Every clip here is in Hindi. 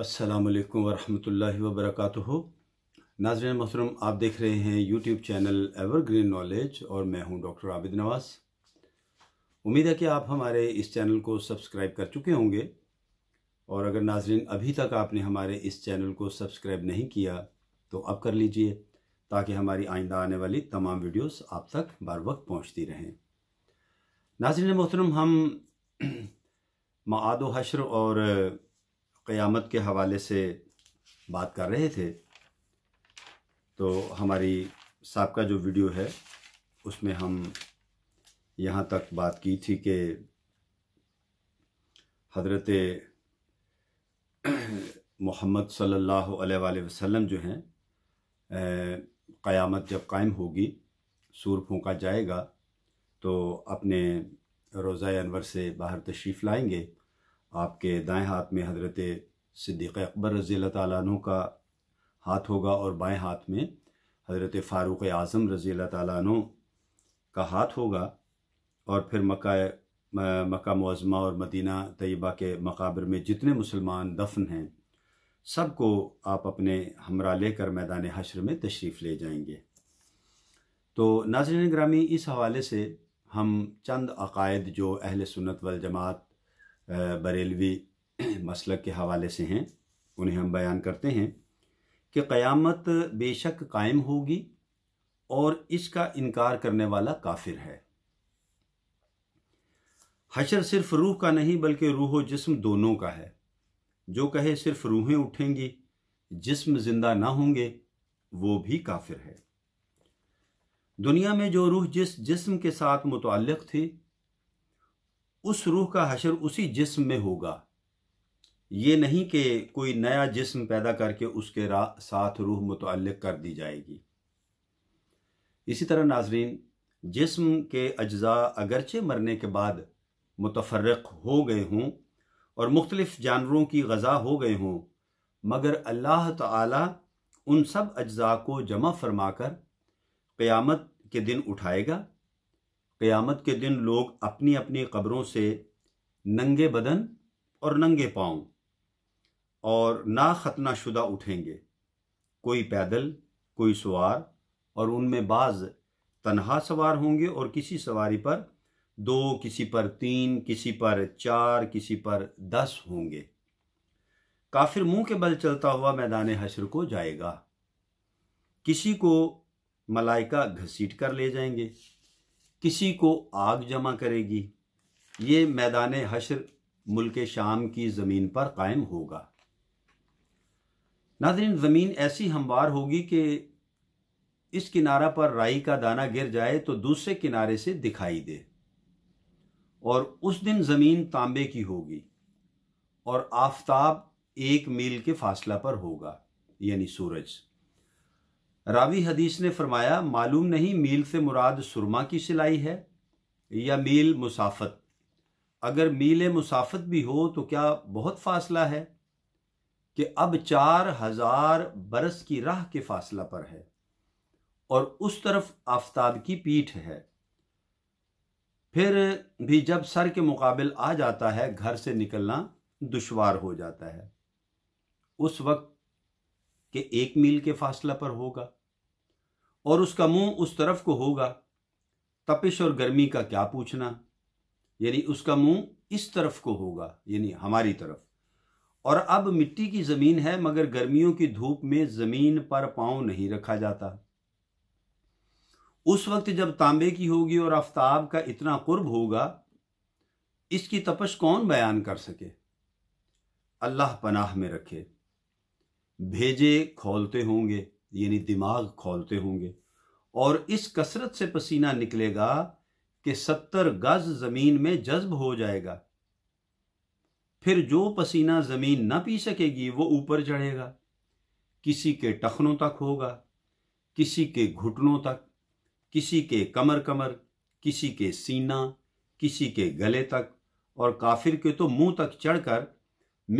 अस्सलाम वालेकुम वरहमतुल्लाहि वबरकातुहु नाजरन मोहतरम आप देख रहे हैं यूट्यूब चैनल ग्रीन नॉलेज और मैं हूं डॉक्टर आबिद नवाज उम्मीद है कि आप हमारे इस चैनल को सब्सक्राइब कर चुके होंगे और अगर नाजरीन अभी तक आपने हमारे इस चैनल को सब्सक्राइब नहीं किया तो अब कर लीजिए ताकि हमारी आइंदा आने वाली तमाम वीडियोस आप तक बार वक्त पहुँचती रहें नाजरन मोहतरम हम मादो हशर और क़यामत के हवाले से बात कर रहे थे तो हमारी सबका जो वीडियो है उसमें हम यहाँ तक बात की थी कि हजरत मोहम्मद सल्ला वसम जो हैं क़यामत जब कायम होगी सूर फूका जाएगा तो अपने रोज़ा अनवर से बाहर तशरीफ़ लाएंगे आपके दाएं हाथ में हजरत सिद्दीक़ अकबर रज़ी तु का हाथ होगा और बाएं हाथ में हजरत फ़ारूक़ आज़म रज़ी तु का हाथ होगा और फिर मक्का मक्का मुआज़मा और मदीना तयबा के मकाबर में जितने मुसलमान दफन हैं सबको आप अपने हमरा लेकर मैदान हशर में तशरीफ़ ले जाएंगे तो नाजरन ग्रामी इस हवाले से हम चंद अकायद जो अहल सुन्नत वल जमात बरेलवी मसलक के हवाले से हैं उन्हें हम बयान करते हैं कि क़यामत बेशक कायम होगी और इसका इनकार करने वाला काफिर है हशर सिर्फ रूह का नहीं बल्कि रूह और जिस्म दोनों का है जो कहे सिर्फ रूहें उठेंगी जिस्म जिंदा ना होंगे वो भी काफिर है दुनिया में जो रूह जिस जिस्म के साथ मुतल थी उस रूह का हशर उसी जिस्म में होगा ये नहीं कि कोई नया जिस्म पैदा करके उसके साथ रूह मुतल कर दी जाएगी इसी तरह नाजरीन जिस्म के अज्जा अगरचे मरने के बाद मुतफरक हो गए हों और मुख्तलिफ़ जानवरों की गज़ा हो गए हों मगर अल्लाह ताला उन सब अज्जा को जमा फरमाकर क़यामत के दिन उठाएगा क़यामत के दिन लोग अपनी अपनी कब्रों से नंगे बदन और नंगे पाँव और ना खतना शुदा उठेंगे कोई पैदल कोई सवार और उनमें बाज तनहा सवार होंगे और किसी सवारी पर दो किसी पर तीन किसी पर चार किसी पर दस होंगे काफिर मुंह के बल चलता हुआ मैदान हशर को जाएगा किसी को मलाइका घसीट कर ले जाएंगे किसी को आग जमा करेगी ये मैदान हशर मुल्क शाम की ज़मीन पर कायम होगा नाजरीन ज़मीन ऐसी हमवार होगी कि इस किनारा पर राई का दाना गिर जाए तो दूसरे किनारे से दिखाई दे और उस दिन ज़मीन तांबे की होगी और आफ्ताब एक मील के फासला पर होगा यानी सूरज रावी हदीस ने फरमाया मालूम नहीं मील से मुराद सुरमा की सिलाई है या मील मुसाफत अगर मील मुसाफत भी हो तो क्या बहुत फासला है कि अब चार हजार बरस की राह के फासला पर है और उस तरफ आफ्ताब की पीठ है फिर भी जब सर के मुकाबल आ जाता है घर से निकलना दुशवार हो जाता है उस वक्त कि एक मील के फासला पर होगा और उसका मुंह उस तरफ को होगा तपिश और गर्मी का क्या पूछना यानी उसका मुंह इस तरफ को होगा यानी हमारी तरफ और अब मिट्टी की जमीन है मगर गर्मियों की धूप में जमीन पर पांव नहीं रखा जाता उस वक्त जब तांबे की होगी और आफ्ताब का इतना कुर्ब होगा इसकी तपश कौन बयान कर सके अल्लाह पनाह में रखे भेजे खोलते होंगे यानी दिमाग खोलते होंगे और इस कसरत से पसीना निकलेगा कि सत्तर गज जमीन में जज्ब हो जाएगा फिर जो पसीना जमीन ना पी सकेगी वो ऊपर चढ़ेगा किसी के टखनों तक होगा किसी के घुटनों तक किसी के कमर कमर किसी के सीना किसी के गले तक और काफिर के तो मुंह तक चढ़कर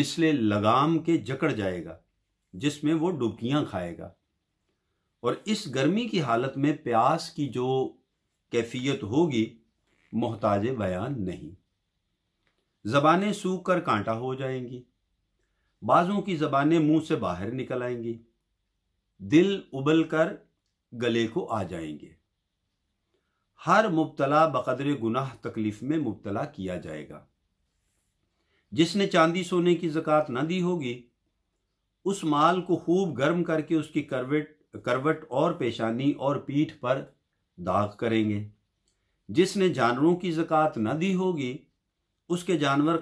मिसले लगाम के जकड़ जाएगा जिसमें वो डुबकियां खाएगा और इस गर्मी की हालत में प्यास की जो कैफियत होगी मोहताज बयान नहीं जबाने सूख कर कांटा हो जाएंगी बाजों की जबाने मुंह से बाहर निकल आएंगी दिल उबल कर गले को आ जाएंगे हर मुबतला बकदर गुनाह तकलीफ में मुबतला किया जाएगा जिसने चांदी सोने की जक़ात ना दी होगी उस माल को खूब गर्म करके उसकी करवट करवट और पेशानी और पीठ पर दाग करेंगे जिसने जानवरों की ज़क़़त न दी होगी उसके जानवर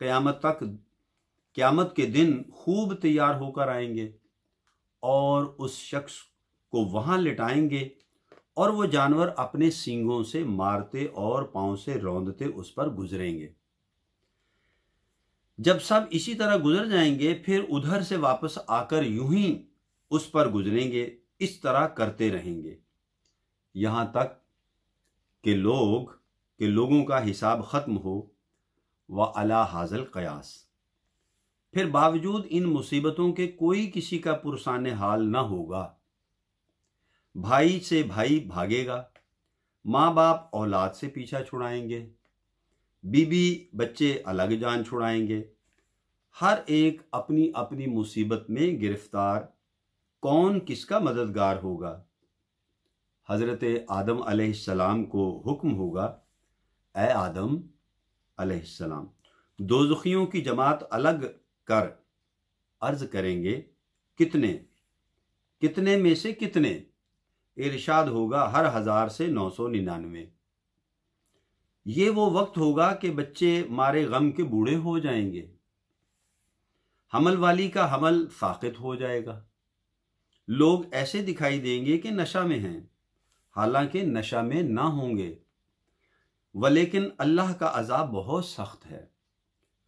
क़यामत तक क़यामत के दिन खूब तैयार होकर आएंगे और उस शख्स को वहाँ लिटाएंगे और वो जानवर अपने सींगों से मारते और पाँव से रौंदते उस पर गुजरेंगे जब सब इसी तरह गुजर जाएंगे फिर उधर से वापस आकर यूं ही उस पर गुजरेंगे इस तरह करते रहेंगे यहां तक कि लोग के लोगों का हिसाब ख़त्म हो व अला हाजल कयास फिर बावजूद इन मुसीबतों के कोई किसी का पुरसान हाल न होगा भाई से भाई भागेगा माँ बाप औलाद से पीछा छुड़ाएंगे बीबी बच्चे अलग जान छुड़ाएंगे हर एक अपनी अपनी मुसीबत में गिरफ्तार कौन किसका मददगार होगा हज़रत आदम सलाम को हुक्म होगा ए आदम सलाम दो जुखियों की जमात अलग कर अर्ज करेंगे कितने कितने में से कितने इरशाद होगा हर हज़ार से नौ सौ निन्यानवे ये वो वक्त होगा कि बच्चे मारे गम के बूढ़े हो जाएंगे हमल वाली का हमल साखित हो जाएगा लोग ऐसे दिखाई देंगे कि नशा में हैं हालांकि नशा में ना होंगे व लेकिन अल्लाह का अजाब बहुत सख्त है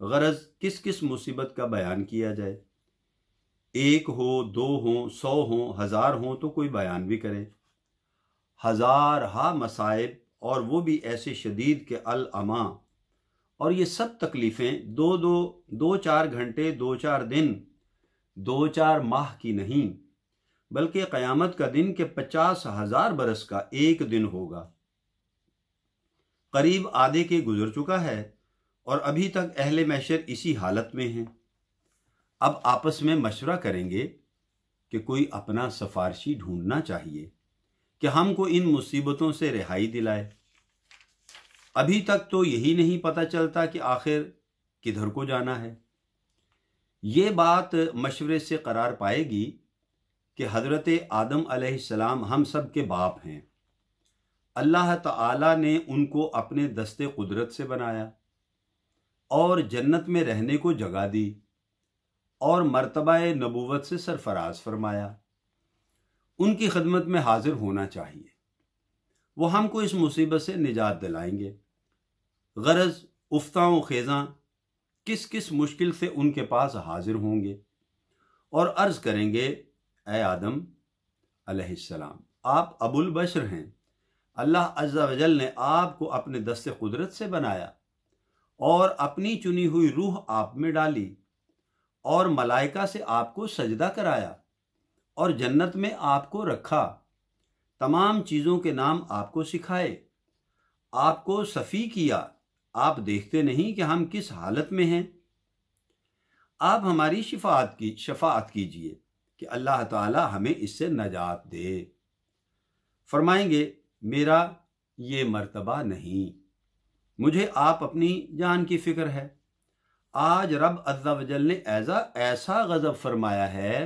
गरज किस किस मुसीबत का बयान किया जाए एक हो दो हो सौ हो हजार हो तो कोई बयान भी करें हजार हा मसाइब और वो भी ऐसे शदीद के अल अमा और ये सब तकलीफ़ें दो दो दो चार घंटे दो चार दिन दो चार माह की नहीं बल्कि क़यामत का दिन के पचास हज़ार बरस का एक दिन होगा करीब आधे के गुजर चुका है और अभी तक अहले मैशर इसी हालत में हैं अब आपस में मशवरा करेंगे कि कोई अपना सफारशी ढूंढना चाहिए कि हमको इन मुसीबतों से रिहाई दिलाए अभी तक तो यही नहीं पता चलता कि आखिर किधर को जाना है ये बात मशवरे से करार पाएगी कि हज़रत आदम अलैहिस्सलाम हम सब के बाप हैं अल्लाह ताला ने उनको अपने दस्ते कुदरत से बनाया और जन्नत में रहने को जगह दी और मर्तबा नबूवत से सरफराज फरमाया उनकी खदमत में हाजिर होना चाहिए वो हमको इस मुसीबत से निजात दिलाएंगे गरज उफ्ता खेजा किस किस मुश्किल से उनके पास हाजिर होंगे और अर्ज़ करेंगे ए आदम अलैहिस्सलाम आप अबुल बशर हैं अल्लाह अज्जा वजल ने आपको अपने दस्त कुदरत से बनाया और अपनी चुनी हुई रूह आप में डाली और मलाइका से आपको सजदा कराया और जन्नत में आपको रखा तमाम चीज़ों के नाम आपको सिखाए आपको सफ़ी किया आप देखते नहीं कि हम किस हालत में हैं आप हमारी शफात की शफात कीजिए कि अल्लाह ताला हमें इससे नजात दे फरमाएंगे मेरा ये मर्तबा नहीं मुझे आप अपनी जान की फिक्र है आज रब अज्जा वजल ने ऐसा ऐसा गज़ब फरमाया है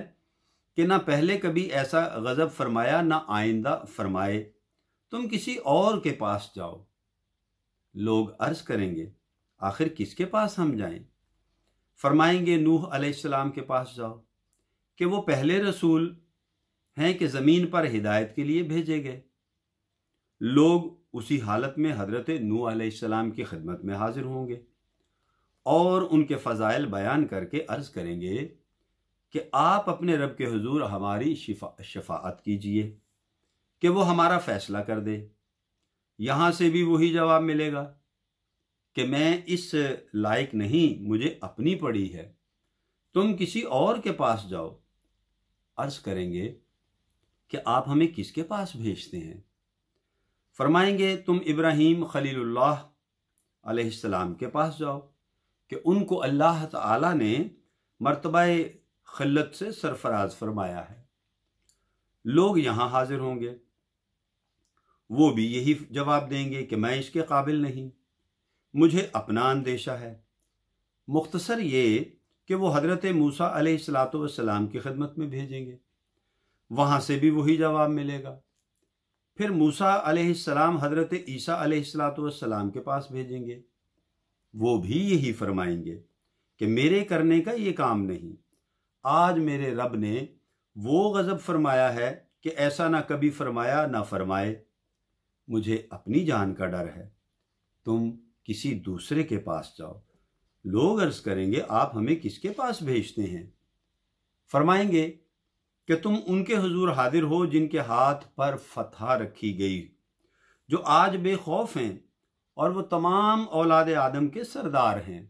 कि ना पहले कभी ऐसा गज़ब फरमाया ना आइंदा फरमाए तुम किसी और के पास जाओ लोग अर्ज करेंगे आखिर किसके पास हम जाएं? फरमाएंगे नूह अलैहिस्सलाम के पास जाओ कि वो पहले रसूल हैं कि ज़मीन पर हिदायत के लिए भेजे गए लोग उसी हालत में हजरत नूह अलैहिस्सलाम की खिदमत में हाजिर होंगे और उनके फ़जाइल बयान करके अर्ज़ करेंगे कि आप अपने रब के हजूर हमारी शिफा शफात कीजिए कि वो हमारा फैसला कर दे यहाँ से भी वही जवाब मिलेगा कि मैं इस लायक नहीं मुझे अपनी पड़ी है तुम किसी और के पास जाओ अर्ज करेंगे कि आप हमें किसके पास भेजते हैं फरमाएंगे तुम इब्राहिम अलैहिस्सलाम के पास जाओ कि उनको अल्लाह ताला ने मरतबा खलत से सरफराज फरमाया है लोग यहां हाजिर होंगे वो भी यही जवाब देंगे कि मैं इसके काबिल नहीं मुझे अपना अंदेशा है मुख्तसर ये कि वो हज़रत मूसा अलैहिस्सलाम की खिदमत में भेजेंगे वहां से भी वही जवाब मिलेगा फिर मूसा अलैहिस्सलाम हज़रत ईसा अलैहिस्सलाम के पास भेजेंगे वो भी यही फरमाएंगे कि मेरे करने का ये काम नहीं आज मेरे रब ने वो गज़ब फरमाया है कि ऐसा ना कभी फरमाया ना फरमाए मुझे अपनी जान का डर है तुम किसी दूसरे के पास जाओ लोग अर्ज करेंगे आप हमें किसके पास भेजते हैं फरमाएंगे कि तुम उनके हजूर हाजिर हो जिनके हाथ पर फतहा रखी गई जो आज बेखौफ हैं और वो तमाम औलाद आदम के सरदार हैं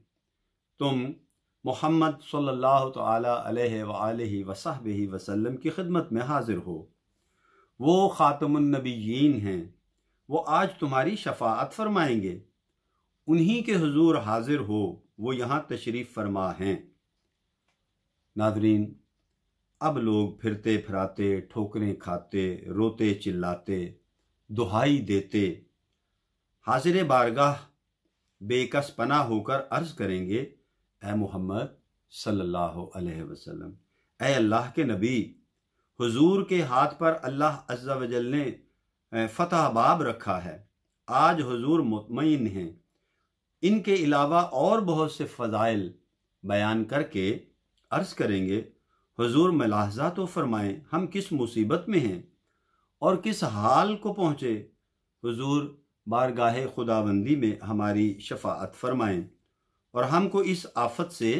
तुम मोहम्मद सल्लल्लाहु वसहब ही वसल्लम की खिदमत में हाजिर हो वो ख़ातमनबीन हैं वो आज तुम्हारी शफात फरमाएंगे उन्हीं के हजूर हाजिर हो वो यहाँ तशरीफ़ फरमा हैं नादरीन अब लोग फिरते फिराते ठोकरें खाते रोते चिल्लाते दुहाई देते हाजिर बारगाह बेकस पना होकर अर्ज करेंगे ए मोहम्मद सल्लल्लाहु अलैहि वसल्लम ए अल्लाह के नबी हुजूर के हाथ पर अल्लाह अज्जा वजल ने फतह बाब रखा है आज हुजूर मुतमिन हैं इनके अलावा और बहुत से फ़जाइल बयान करके अर्ज़ करेंगे हुजूर मलाहजा तो फरमाएं हम किस मुसीबत में हैं और किस हाल को पहुँचे हुजूर बारगाहे खुदाबंदी में हमारी शफात फरमाएं और हमको इस आफत से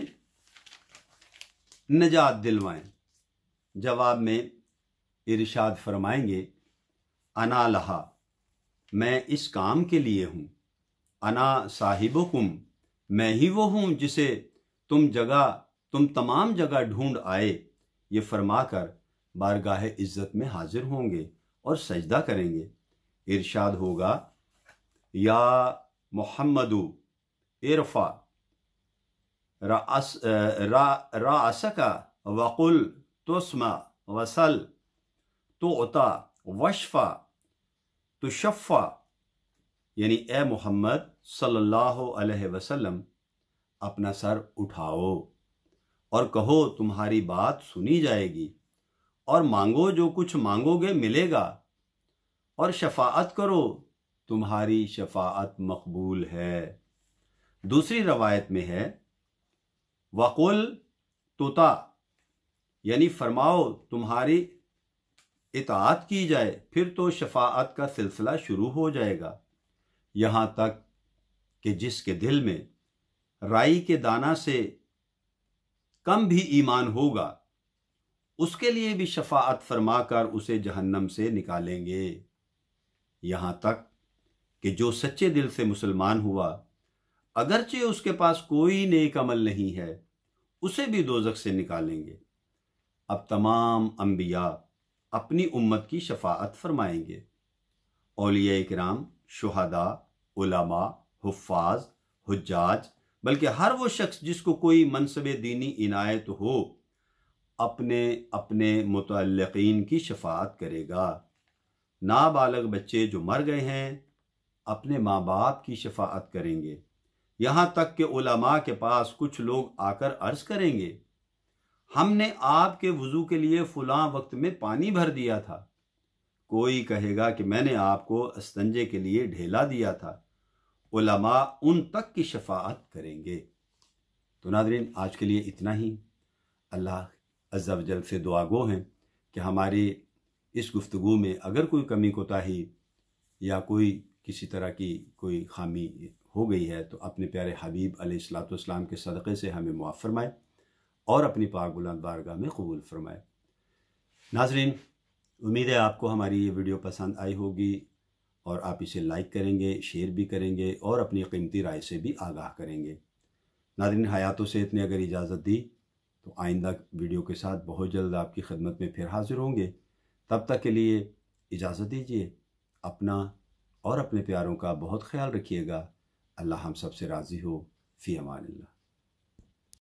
निजात दिलवाएं जवाब में इरशाद फरमाएंगे अना लहा मैं इस काम के लिए हूँ अना साहिबकुम मैं ही वो हूँ जिसे तुम जगह तुम तमाम जगह ढूंढ आए ये फरमाकर बारगाह इज़्ज़त में हाजिर होंगे और सजदा करेंगे इरशाद होगा या मोहम्मदू इरफा रा रासक वकुल तुस्मा वसल तोता वशफा तुशफ़ा यानी ए मोहम्मद सल्लल्लाहु अलैहि वसल्लम अपना सर उठाओ और कहो तुम्हारी बात सुनी जाएगी और मांगो जो कुछ मांगोगे मिलेगा और शफात करो तुम्हारी शफात मकबूल है दूसरी रवायत में है वकुल तोता यानी फरमाओ तुम्हारी इतात की जाए फिर तो शफात का सिलसिला शुरू हो जाएगा यहाँ तक कि जिसके दिल में राई के दाना से कम भी ईमान होगा उसके लिए भी शफात फरमाकर उसे जहन्नम से निकालेंगे यहाँ तक कि जो सच्चे दिल से मुसलमान हुआ अगरचे उसके पास कोई नेक अमल नहीं है उसे भी दोजक से निकालेंगे अब तमाम अंबिया अपनी उम्मत की शफात फरमाएंगे अलिया इकराम शहदा उलमा हफाज हजाज बल्कि हर वो शख्स जिसको कोई मनसब दीनी इनायत हो अपने अपने मतलकिन की शफात करेगा नाबालग बच्चे जो मर गए हैं अपने माँ बाप की शफात करेंगे यहाँ तक कि उलमा के पास कुछ लोग आकर अर्ज करेंगे हमने आपके वज़ू के लिए फुला वक्त में पानी भर दिया था कोई कहेगा कि मैंने आपको अस्तंजे के लिए ढेला दिया था उलमा उन तक की शफात करेंगे तो नादरीन आज के लिए इतना ही अल्लाह अज्जावजल से दुआगो हैं कि हमारी इस गुफ्तु में अगर कोई कमी कोताही या कोई किसी तरह की कोई खामी हो गई है तो अपने प्यारे हबीब अलैहिस्सलाम के सदक़े से हमें मुआफ़ फरमाए और अपनी पाक बुलंद बारगाह में कबूल फरमाए नाजरीन उम्मीद है आपको हमारी ये वीडियो पसंद आई होगी और आप इसे लाइक करेंगे शेयर भी करेंगे और अपनी कीमती राय से भी आगाह करेंगे नाजरीन हयातों से इतने अगर इजाज़त दी तो आइंदा वीडियो के साथ बहुत जल्द आपकी खदमत में फिर हाजिर होंगे तब तक के लिए इजाज़त दीजिए अपना और अपने प्यारों का बहुत ख्याल रखिएगा अल्लाह हम सब से राज़ी हो फ़ी अमान